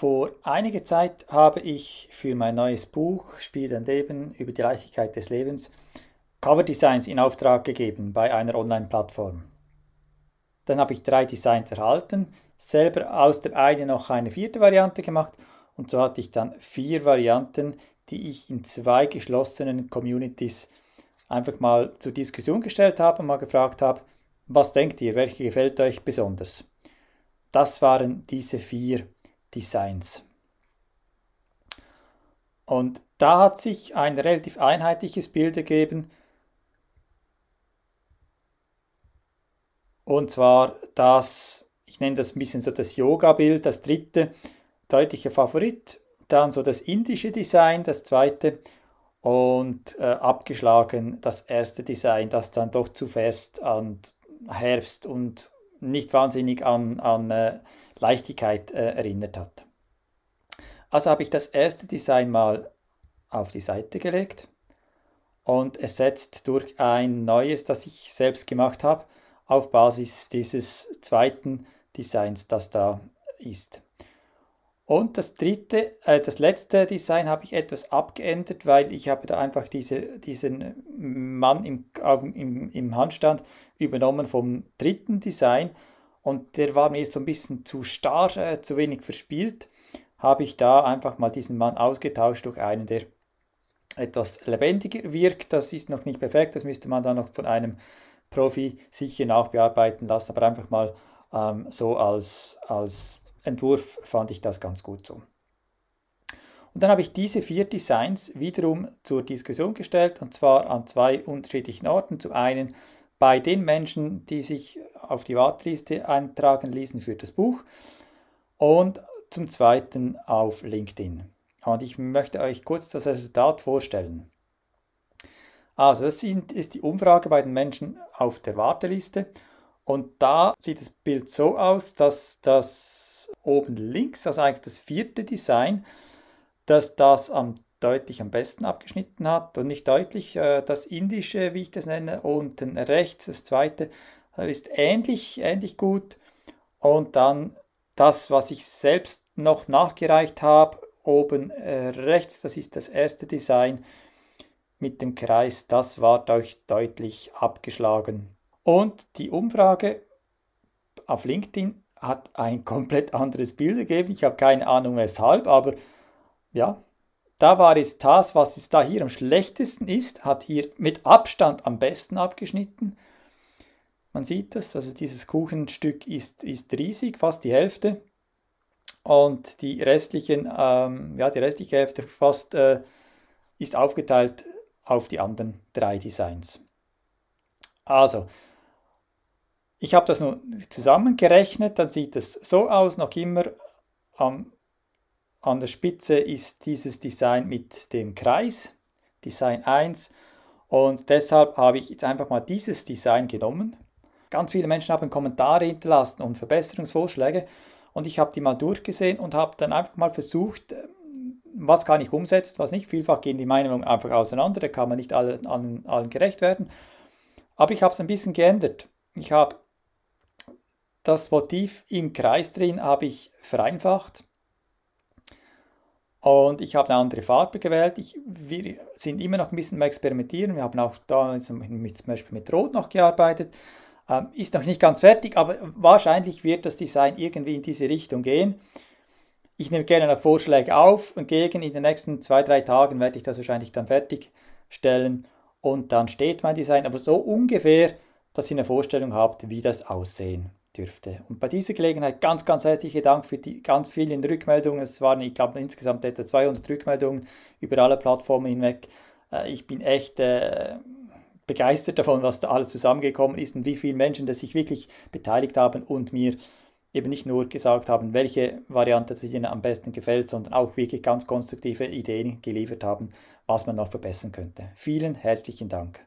Vor einiger Zeit habe ich für mein neues Buch Spiel dein Leben über die Leichtigkeit des Lebens Coverdesigns in Auftrag gegeben bei einer Online-Plattform. Dann habe ich drei Designs erhalten, selber aus dem einen noch eine vierte Variante gemacht und so hatte ich dann vier Varianten, die ich in zwei geschlossenen Communities einfach mal zur Diskussion gestellt habe und mal gefragt habe, was denkt ihr, welche gefällt euch besonders? Das waren diese vier Varianten. Designs. Und da hat sich ein relativ einheitliches Bild ergeben. Und zwar das, ich nenne das ein bisschen so das Yoga-Bild, das dritte, deutliche Favorit. Dann so das indische Design, das zweite. Und äh, abgeschlagen das erste Design, das dann doch zu fest an Herbst und nicht wahnsinnig an, an äh, Leichtigkeit äh, erinnert hat. Also habe ich das erste Design mal auf die Seite gelegt und ersetzt durch ein neues, das ich selbst gemacht habe, auf Basis dieses zweiten Designs, das da ist. Und das dritte, äh, das letzte Design habe ich etwas abgeändert, weil ich habe da einfach diese, diesen Mann im, im, im Handstand übernommen vom dritten Design und der war mir jetzt so ein bisschen zu starr, äh, zu wenig verspielt, habe ich da einfach mal diesen Mann ausgetauscht durch einen, der etwas lebendiger wirkt. Das ist noch nicht perfekt, das müsste man dann noch von einem Profi sicher nachbearbeiten lassen, aber einfach mal ähm, so als, als Entwurf fand ich das ganz gut so. Und dann habe ich diese vier Designs wiederum zur Diskussion gestellt, und zwar an zwei unterschiedlichen Orten. Zum einen bei den Menschen, die sich auf die Warteliste eintragen ließen für das Buch und zum zweiten auf LinkedIn. Und ich möchte euch kurz das Resultat vorstellen. Also das ist die Umfrage bei den Menschen auf der Warteliste und da sieht das Bild so aus, dass das oben links, also eigentlich das vierte Design, dass das am deutlich am besten abgeschnitten hat und nicht deutlich äh, das indische, wie ich das nenne, unten rechts das zweite äh, ist ähnlich ähnlich gut und dann das, was ich selbst noch nachgereicht habe, oben äh, rechts, das ist das erste Design mit dem Kreis, das war deutlich abgeschlagen. Und die Umfrage auf LinkedIn hat ein komplett anderes Bild ergeben. Ich habe keine Ahnung weshalb, aber ja, da war jetzt das, was es da hier am schlechtesten ist, hat hier mit Abstand am besten abgeschnitten. Man sieht das, also dieses Kuchenstück ist, ist riesig, fast die Hälfte. Und die, restlichen, ähm, ja, die restliche Hälfte fast äh, ist aufgeteilt auf die anderen drei Designs. Also, ich habe das nun zusammengerechnet, dann sieht es so aus, noch immer am, an der Spitze ist dieses Design mit dem Kreis, Design 1. Und deshalb habe ich jetzt einfach mal dieses Design genommen. Ganz viele Menschen haben Kommentare hinterlassen und Verbesserungsvorschläge. Und ich habe die mal durchgesehen und habe dann einfach mal versucht, ähm, was kann ich umsetzen, was nicht. Vielfach gehen die Meinungen einfach auseinander, da kann man nicht allen, allen, allen gerecht werden. Aber ich habe es ein bisschen geändert. Ich habe das Motiv im Kreis drin habe ich vereinfacht und ich habe eine andere Farbe gewählt. Ich, wir sind immer noch ein bisschen mehr experimentieren. Wir haben auch da mit, zum Beispiel mit Rot noch gearbeitet. Ähm, ist noch nicht ganz fertig, aber wahrscheinlich wird das Design irgendwie in diese Richtung gehen. Ich nehme gerne noch Vorschläge auf und gegen. In den nächsten zwei, drei Tagen werde ich das wahrscheinlich dann fertigstellen und dann steht mein Design. Aber so ungefähr, dass ihr eine Vorstellung habt, wie das aussehen dürfte. Und bei dieser Gelegenheit ganz, ganz herzlichen Dank für die ganz vielen Rückmeldungen. Es waren, ich glaube, insgesamt etwa 200 Rückmeldungen über alle Plattformen hinweg. Äh, ich bin echt äh, begeistert davon, was da alles zusammengekommen ist und wie viele Menschen das sich wirklich beteiligt haben und mir eben nicht nur gesagt haben, welche Variante sie ihnen am besten gefällt, sondern auch wirklich ganz konstruktive Ideen geliefert haben, was man noch verbessern könnte. Vielen herzlichen Dank.